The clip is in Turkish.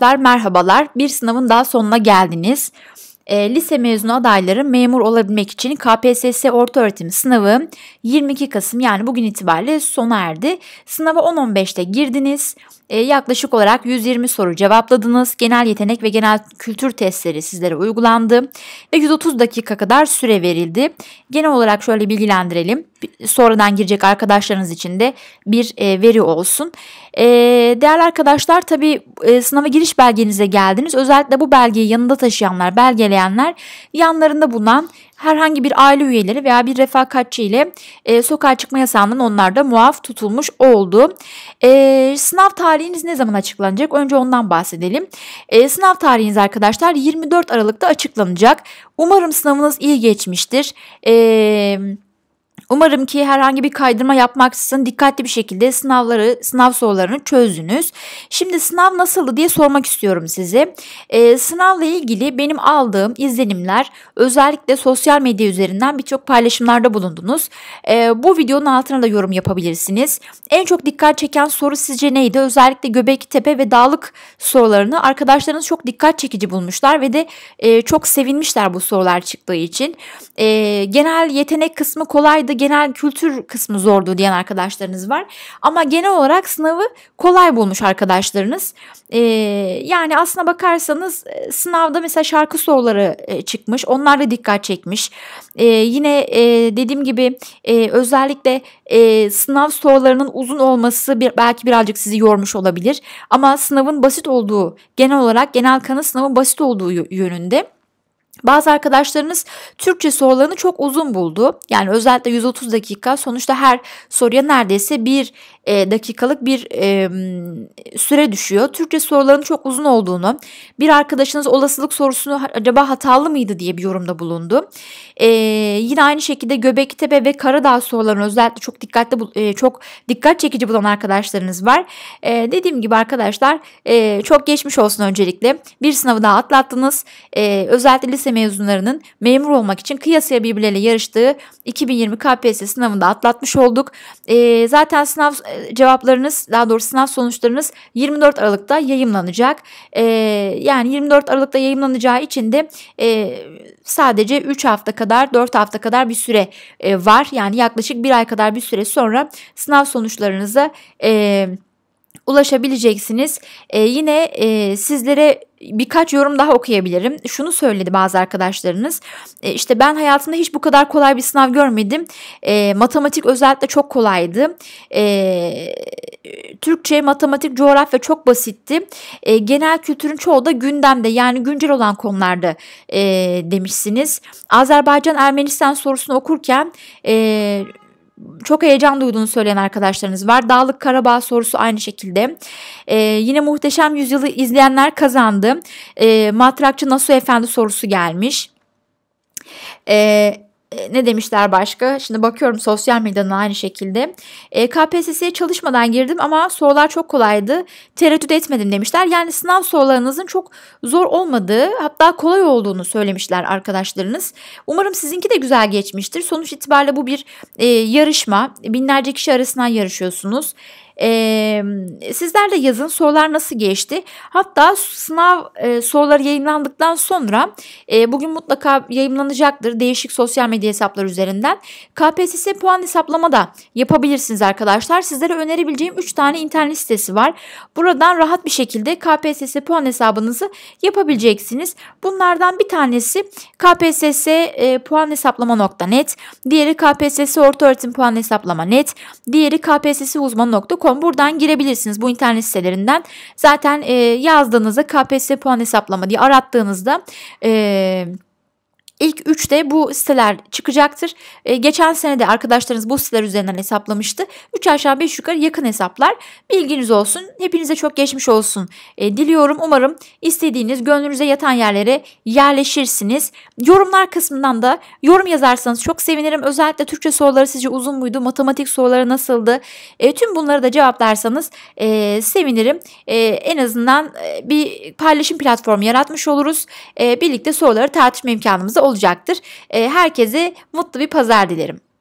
Merhabalar, bir sınavın daha sonuna geldiniz e, lise mezunu adayların memur olabilmek için KPSS ortaöğretim sınavı 22 Kasım yani bugün itibariyle sona erdi. Sınava 10-15'te girdiniz. E, yaklaşık olarak 120 soru cevapladınız. Genel yetenek ve genel kültür testleri sizlere uygulandı ve 130 dakika kadar süre verildi. Genel olarak şöyle bilgilendirelim. Sonradan girecek arkadaşlarınız için de bir e, veri olsun. E, değerli arkadaşlar tabii e, sınava giriş belgenize geldiniz. Özellikle bu belgeyi yanında taşıyanlar belgeleri istemeyenler yanlarında bulunan herhangi bir aile üyeleri veya bir refakatçi ile e, sokağa çıkma yasağından onlar da muaf tutulmuş oldu. E, sınav tarihiniz ne zaman açıklanacak? Önce ondan bahsedelim. E, sınav tarihiniz arkadaşlar 24 Aralık'ta açıklanacak. Umarım sınavınız iyi geçmiştir. Eee Umarım ki herhangi bir kaydırma yapmaksızın dikkatli bir şekilde sınavları, sınav sorularını çözdünüz. Şimdi sınav nasıldı diye sormak istiyorum size. Ee, sınavla ilgili benim aldığım izlenimler özellikle sosyal medya üzerinden birçok paylaşımlarda bulundunuz. Ee, bu videonun altına da yorum yapabilirsiniz. En çok dikkat çeken soru sizce neydi? Özellikle Göbeklitepe ve Dağlık sorularını arkadaşlarınız çok dikkat çekici bulmuşlar ve de e, çok sevinmişler bu sorular çıktığı için. E, genel yetenek kısmı kolaydı genel kültür kısmı zordu diyen arkadaşlarınız var. Ama genel olarak sınavı kolay bulmuş arkadaşlarınız. Ee, yani aslına bakarsanız e, sınavda mesela şarkı soruları e, çıkmış. Onlar da dikkat çekmiş. Ee, yine e, dediğim gibi e, özellikle e, sınav sorularının uzun olması bir, belki birazcık sizi yormuş olabilir. Ama sınavın basit olduğu genel olarak genel kanı sınavın basit olduğu yönünde. Bazı arkadaşlarınız Türkçe sorularını çok uzun buldu. Yani özellikle 130 dakika sonuçta her soruya neredeyse bir e, dakikalık bir e, süre düşüyor. Türkçe sorularının çok uzun olduğunu, bir arkadaşınız olasılık sorusunu acaba hatalı mıydı diye bir yorumda bulundu. E, yine aynı şekilde Göbeklitepe ve Karadağ sorularını özellikle çok dikkatli e, çok dikkat çekici bulan arkadaşlarınız var. E, dediğim gibi arkadaşlar e, çok geçmiş olsun öncelikle. Bir sınavı daha atlattınız. E, özellikle lise mezunlarının memur olmak için kıyasıya birbirleriyle yarıştığı 2020 KPSS sınavında atlatmış olduk. E, zaten sınav e, cevaplarınız daha doğrusu sınav sonuçlarınız 24 Aralık'ta yayımlanacak. E, yani 24 Aralık'ta yayımlanacağı için de e, sadece 3 hafta kadar 4 hafta kadar bir süre e, var. Yani yaklaşık bir ay kadar bir süre sonra sınav sonuçlarınıza... E, ulaşabileceksiniz. Ee, yine e, sizlere birkaç yorum daha okuyabilirim. Şunu söyledi bazı arkadaşlarınız. E, işte ben hayatımda hiç bu kadar kolay bir sınav görmedim. E, matematik özellikle çok kolaydı. E, Türkçe, matematik, coğrafya çok basitti. E, genel kültürün çoğu da gündemde yani güncel olan konularda e, demişsiniz. Azerbaycan-Ermenistan sorusunu okurken... E, çok heyecan duyduğunu söyleyen arkadaşlarınız var. Dağlık Karabağ sorusu aynı şekilde. Ee, yine Muhteşem Yüzyılı izleyenler kazandı. Ee, Matrakçı Nasu Efendi sorusu gelmiş. Ee, e, ne demişler başka? Şimdi bakıyorum sosyal medyanın aynı şekilde. E, KPSS'ye çalışmadan girdim ama sorular çok kolaydı. Tereddüt etmedim demişler. Yani sınav sorularınızın çok zor olmadığı hatta kolay olduğunu söylemişler arkadaşlarınız. Umarım sizinki de güzel geçmiştir. Sonuç itibariyle bu bir e, yarışma. Binlerce kişi arasından yarışıyorsunuz. E, sizler de yazın sorular nasıl geçti? Hatta sınav e, soruları yayınlandıktan sonra e, bugün mutlaka yayınlanacaktır değişik sosyal medya hesapları üzerinden. KPSS puan hesaplama da yapabilirsiniz arkadaşlar. Sizlere önerebileceğim 3 tane internet sitesi var. Buradan rahat bir şekilde KPSS puan hesabınızı yapabileceksiniz. Bunlardan bir tanesi KPSS e, puan hesaplama.net, diğeri KPSS ortaöğretim puan hesaplama.net, diğeri KPSS uzmanı.com KPSS.com buradan girebilirsiniz bu internet sitelerinden. Zaten e, yazdığınızda KPSS puan hesaplama diye arattığınızda... E, İlk de bu siteler çıkacaktır. E, geçen sene de arkadaşlarınız bu siteler üzerinden hesaplamıştı. 3 aşağı 5 yukarı yakın hesaplar. Bilginiz olsun. Hepinize çok geçmiş olsun e, diliyorum. Umarım istediğiniz gönlünüze yatan yerlere yerleşirsiniz. Yorumlar kısmından da yorum yazarsanız çok sevinirim. Özellikle Türkçe soruları sizce uzun muydu? Matematik soruları nasıldı? E, tüm bunları da cevaplarsanız e, sevinirim. E, en azından e, bir paylaşım platformu yaratmış oluruz. E, birlikte soruları tartışma imkanımız olacaktır. Ee, herkese mutlu bir pazar dilerim.